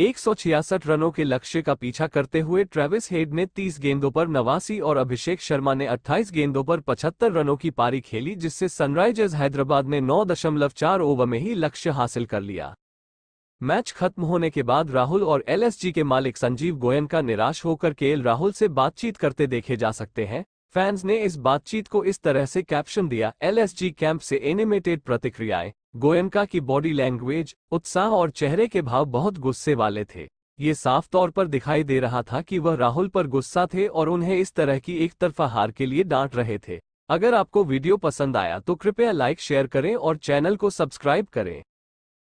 एक रनों के लक्ष्य का पीछा करते हुए ट्रेविस हेड ने 30 गेंदों पर नवासी और अभिषेक शर्मा ने 28 गेंदों पर 75 रनों की पारी खेली जिससे सनराइजर्स हैदराबाद ने 9.4 ओवर में ही लक्ष्य हासिल कर लिया मैच खत्म होने के बाद राहुल और एलएसजी के मालिक संजीव गोयन का निराश होकर केएल राहुल से बातचीत करते देखे जा सकते हैं फैंस ने इस बातचीत को इस तरह से कैप्शन दिया एलएसजी कैंप से एनिमेटेड प्रतिक्रियाएं गोयनका की बॉडी लैंग्वेज उत्साह और चेहरे के भाव बहुत गुस्से वाले थे ये साफ तौर पर दिखाई दे रहा था कि वह राहुल पर गुस्सा थे और उन्हें इस तरह की एक तरफा हार के लिए डांट रहे थे अगर आपको वीडियो पसंद आया तो कृपया लाइक शेयर करें और चैनल को सब्सक्राइब करें